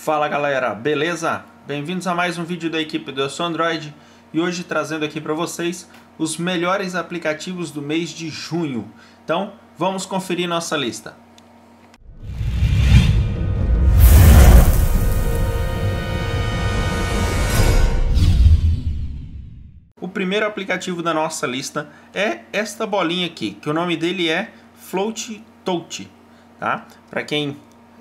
Fala galera, beleza? Bem-vindos a mais um vídeo da equipe do Eu Sou Android e hoje trazendo aqui para vocês os melhores aplicativos do mês de junho. Então, vamos conferir nossa lista. O primeiro aplicativo da nossa lista é esta bolinha aqui, que o nome dele é Float Touch, tá? Para quem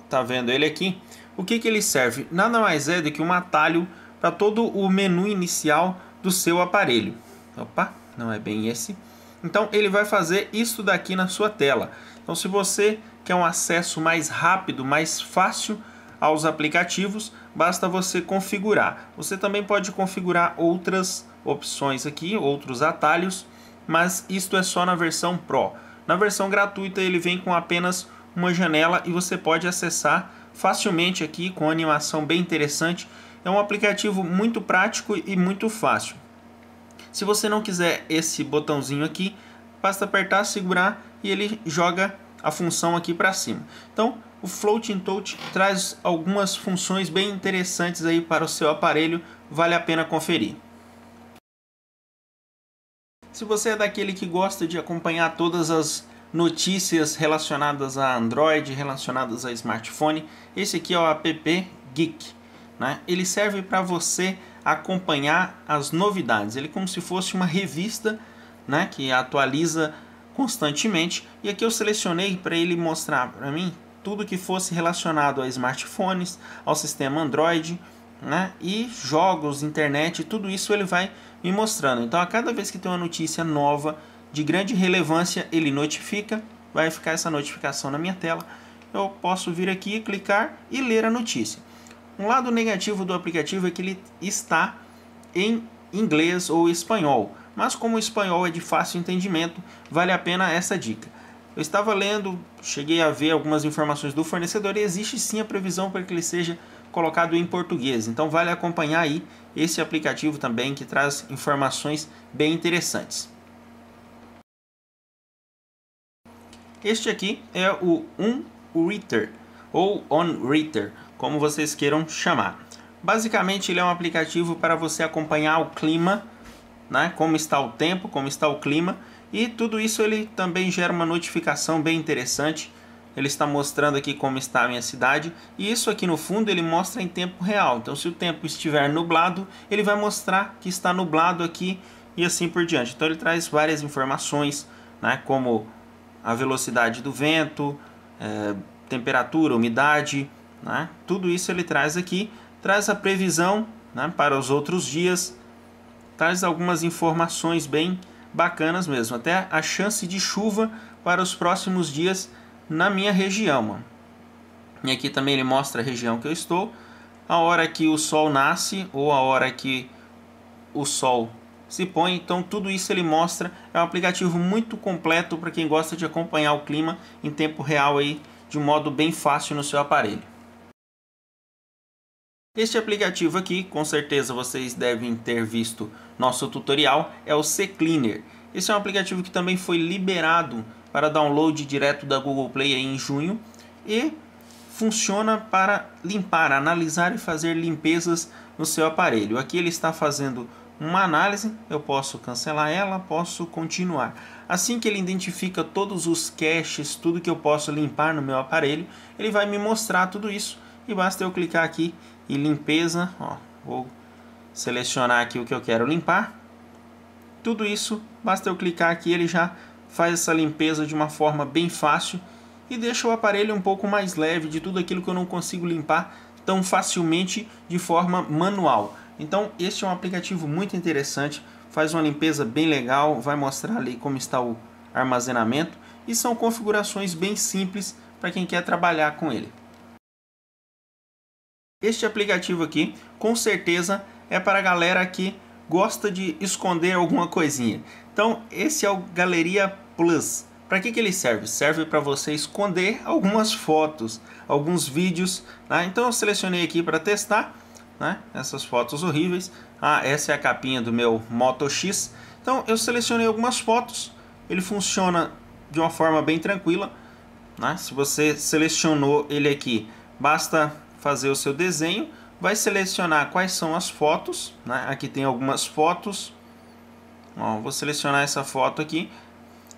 tá vendo ele aqui, o que, que ele serve? Nada mais é do que um atalho para todo o menu inicial do seu aparelho. Opa, não é bem esse. Então ele vai fazer isso daqui na sua tela. Então se você quer um acesso mais rápido, mais fácil aos aplicativos, basta você configurar. Você também pode configurar outras opções aqui, outros atalhos, mas isto é só na versão Pro. Na versão gratuita ele vem com apenas uma janela e você pode acessar facilmente aqui com animação bem interessante. É um aplicativo muito prático e muito fácil. Se você não quiser esse botãozinho aqui, basta apertar, segurar e ele joga a função aqui para cima. Então, o Floating Touch traz algumas funções bem interessantes aí para o seu aparelho, vale a pena conferir. Se você é daquele que gosta de acompanhar todas as notícias relacionadas a Android, relacionadas a smartphone. Esse aqui é o app Geek. Né? Ele serve para você acompanhar as novidades. Ele é como se fosse uma revista né? que atualiza constantemente. E aqui eu selecionei para ele mostrar para mim tudo que fosse relacionado a smartphones, ao sistema Android, né? E jogos, internet, tudo isso ele vai me mostrando. Então, a cada vez que tem uma notícia nova de grande relevância ele notifica, vai ficar essa notificação na minha tela. Eu posso vir aqui, clicar e ler a notícia. Um lado negativo do aplicativo é que ele está em inglês ou espanhol, mas como o espanhol é de fácil entendimento, vale a pena essa dica. Eu estava lendo, cheguei a ver algumas informações do fornecedor e existe sim a previsão para que ele seja colocado em português. Então vale acompanhar aí esse aplicativo também que traz informações bem interessantes. Este aqui é o OnReader, ou OnReader, como vocês queiram chamar. Basicamente, ele é um aplicativo para você acompanhar o clima, né? como está o tempo, como está o clima, e tudo isso ele também gera uma notificação bem interessante. Ele está mostrando aqui como está a minha cidade, e isso aqui no fundo ele mostra em tempo real. Então, se o tempo estiver nublado, ele vai mostrar que está nublado aqui e assim por diante. Então, ele traz várias informações, né? como a velocidade do vento, é, temperatura, umidade, né? tudo isso ele traz aqui, traz a previsão né, para os outros dias, traz algumas informações bem bacanas mesmo, até a chance de chuva para os próximos dias na minha região. Mano. E aqui também ele mostra a região que eu estou, a hora que o sol nasce ou a hora que o sol se põe. Então tudo isso ele mostra. É um aplicativo muito completo para quem gosta de acompanhar o clima em tempo real aí, de um modo bem fácil no seu aparelho. Este aplicativo aqui, com certeza vocês devem ter visto nosso tutorial, é o CCleaner. Esse é um aplicativo que também foi liberado para download direto da Google Play em junho e funciona para limpar, analisar e fazer limpezas no seu aparelho. Aqui ele está fazendo uma análise, eu posso cancelar ela, posso continuar. Assim que ele identifica todos os caches, tudo que eu posso limpar no meu aparelho, ele vai me mostrar tudo isso e basta eu clicar aqui em limpeza, ó, vou selecionar aqui o que eu quero limpar. Tudo isso, basta eu clicar aqui, ele já faz essa limpeza de uma forma bem fácil e deixa o aparelho um pouco mais leve de tudo aquilo que eu não consigo limpar tão facilmente de forma manual. Então, este é um aplicativo muito interessante, faz uma limpeza bem legal, vai mostrar ali como está o armazenamento e são configurações bem simples para quem quer trabalhar com ele. Este aplicativo aqui, com certeza, é para a galera que gosta de esconder alguma coisinha. Então, esse é o Galeria Plus. Para que, que ele serve? Serve para você esconder algumas fotos, alguns vídeos. Né? Então, eu selecionei aqui para testar né? Essas fotos horríveis. Ah, essa é a capinha do meu Moto X. Então eu selecionei algumas fotos. Ele funciona de uma forma bem tranquila. Né? Se você selecionou ele aqui, basta fazer o seu desenho. Vai selecionar quais são as fotos. Né? Aqui tem algumas fotos. vou selecionar essa foto aqui.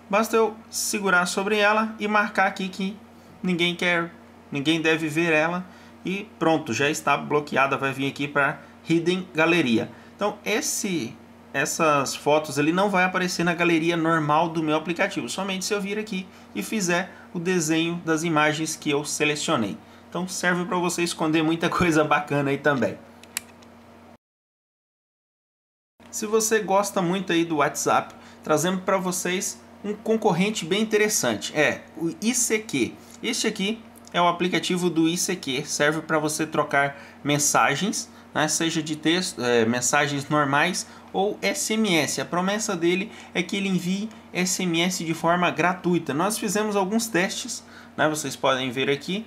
Basta eu segurar sobre ela e marcar aqui que ninguém quer, ninguém deve ver ela e pronto, já está bloqueada, vai vir aqui para Hidden Galeria. Então esse, essas fotos ele não vai aparecer na galeria normal do meu aplicativo, somente se eu vir aqui e fizer o desenho das imagens que eu selecionei. Então serve para você esconder muita coisa bacana aí também. Se você gosta muito aí do WhatsApp, trazemos para vocês um concorrente bem interessante, é o ICQ. Este aqui é o aplicativo do ICQ, serve para você trocar mensagens, né, seja de texto, é, mensagens normais ou SMS. A promessa dele é que ele envie SMS de forma gratuita. Nós fizemos alguns testes, né, vocês podem ver aqui.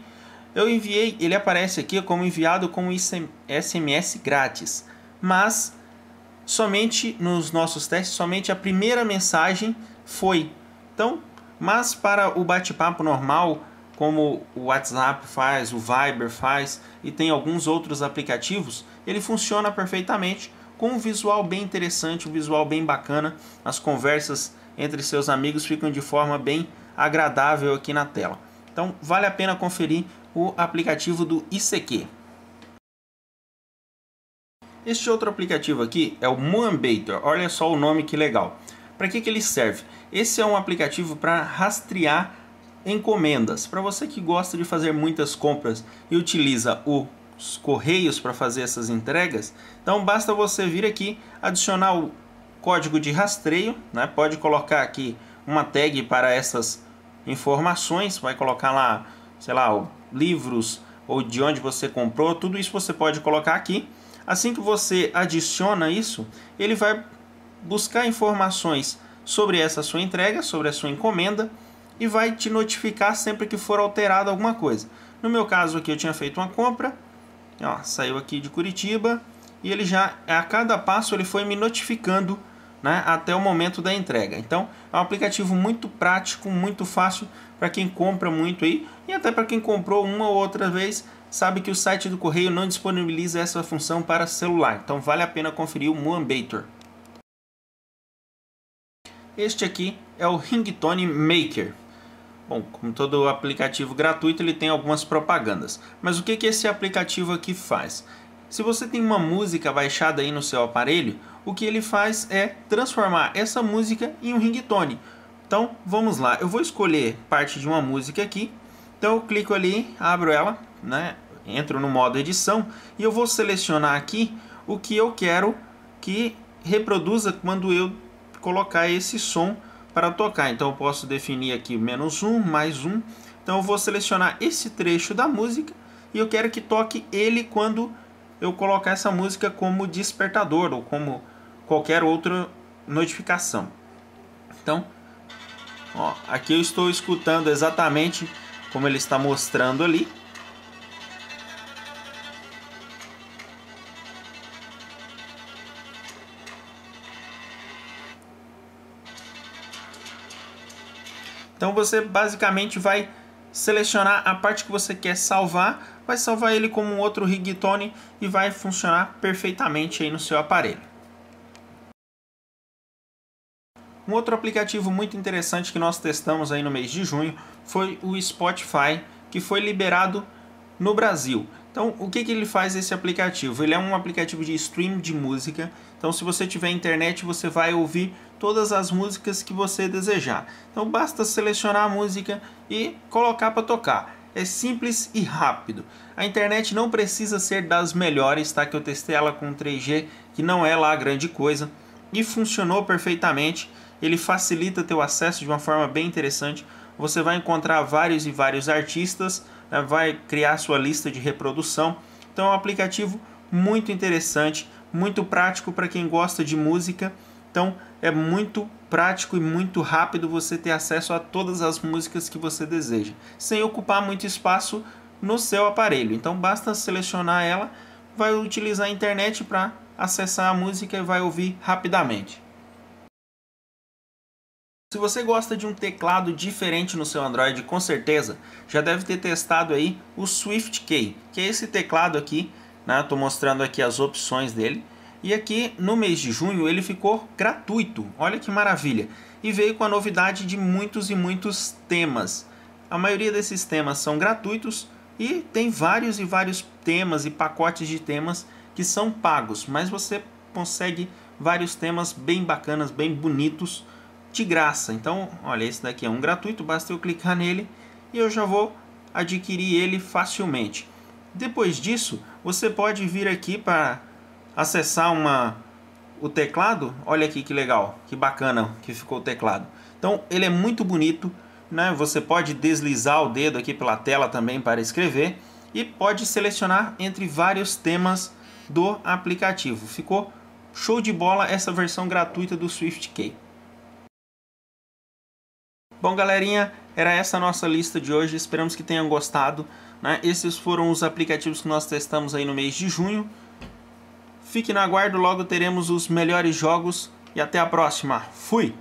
Eu enviei, ele aparece aqui como enviado com SMS grátis, mas somente nos nossos testes, somente a primeira mensagem foi. Então, mas para o bate-papo normal, como o WhatsApp faz, o Viber faz e tem alguns outros aplicativos, ele funciona perfeitamente com um visual bem interessante, um visual bem bacana. As conversas entre seus amigos ficam de forma bem agradável aqui na tela. Então vale a pena conferir o aplicativo do ICQ. Este outro aplicativo aqui é o Moambator. Olha só o nome que legal. Para que, que ele serve? Esse é um aplicativo para rastrear encomendas. Para você que gosta de fazer muitas compras e utiliza os correios para fazer essas entregas, então basta você vir aqui, adicionar o código de rastreio, né? pode colocar aqui uma tag para essas informações, vai colocar lá, sei lá, livros ou de onde você comprou, tudo isso você pode colocar aqui. Assim que você adiciona isso, ele vai buscar informações sobre essa sua entrega, sobre a sua encomenda, e vai te notificar sempre que for alterada alguma coisa. No meu caso aqui eu tinha feito uma compra, ó, saiu aqui de Curitiba e ele já a cada passo ele foi me notificando né, até o momento da entrega. Então é um aplicativo muito prático, muito fácil para quem compra muito aí e até para quem comprou uma ou outra vez sabe que o site do correio não disponibiliza essa função para celular. Então vale a pena conferir o Moambator. Este aqui é o Ringtone Maker. Bom, como todo aplicativo gratuito, ele tem algumas propagandas. Mas o que, que esse aplicativo aqui faz? Se você tem uma música baixada aí no seu aparelho, o que ele faz é transformar essa música em um ringtone. Então, vamos lá. Eu vou escolher parte de uma música aqui. Então, eu clico ali, abro ela, né? entro no modo edição e eu vou selecionar aqui o que eu quero que reproduza quando eu colocar esse som para tocar. Então eu posso definir aqui menos um, mais um. Então eu vou selecionar esse trecho da música e eu quero que toque ele quando eu colocar essa música como despertador ou como qualquer outra notificação. Então, ó, aqui eu estou escutando exatamente como ele está mostrando ali. Então você basicamente vai selecionar a parte que você quer salvar, vai salvar ele como um outro rigtone e vai funcionar perfeitamente aí no seu aparelho. Um outro aplicativo muito interessante que nós testamos aí no mês de junho foi o Spotify, que foi liberado no Brasil. Então, o que, que ele faz esse aplicativo? Ele é um aplicativo de stream de música. Então, se você tiver internet, você vai ouvir todas as músicas que você desejar. Então, basta selecionar a música e colocar para tocar. É simples e rápido. A internet não precisa ser das melhores, tá? Que eu testei ela com 3G, que não é lá grande coisa, e funcionou perfeitamente. Ele facilita teu acesso de uma forma bem interessante. Você vai encontrar vários e vários artistas né, vai criar sua lista de reprodução. Então é um aplicativo muito interessante, muito prático para quem gosta de música. Então é muito prático e muito rápido você ter acesso a todas as músicas que você deseja, sem ocupar muito espaço no seu aparelho. Então basta selecionar ela, vai utilizar a internet para acessar a música e vai ouvir rapidamente. Se você gosta de um teclado diferente no seu Android, com certeza já deve ter testado aí o Swift Key, que é esse teclado aqui, né? Estou mostrando aqui as opções dele. E aqui no mês de junho ele ficou gratuito, olha que maravilha! E veio com a novidade de muitos e muitos temas. A maioria desses temas são gratuitos e tem vários e vários temas e pacotes de temas que são pagos, mas você consegue vários temas bem bacanas, bem bonitos de graça. Então, olha, esse daqui é um gratuito, basta eu clicar nele e eu já vou adquirir ele facilmente. Depois disso, você pode vir aqui para acessar uma o teclado. Olha aqui que legal, que bacana que ficou o teclado. Então, ele é muito bonito, né? Você pode deslizar o dedo aqui pela tela também para escrever e pode selecionar entre vários temas do aplicativo. Ficou show de bola essa versão gratuita do SwiftKey. Bom, galerinha, era essa a nossa lista de hoje. Esperamos que tenham gostado. Né? Esses foram os aplicativos que nós testamos aí no mês de junho. Fique no aguardo, logo teremos os melhores jogos. E até a próxima. Fui!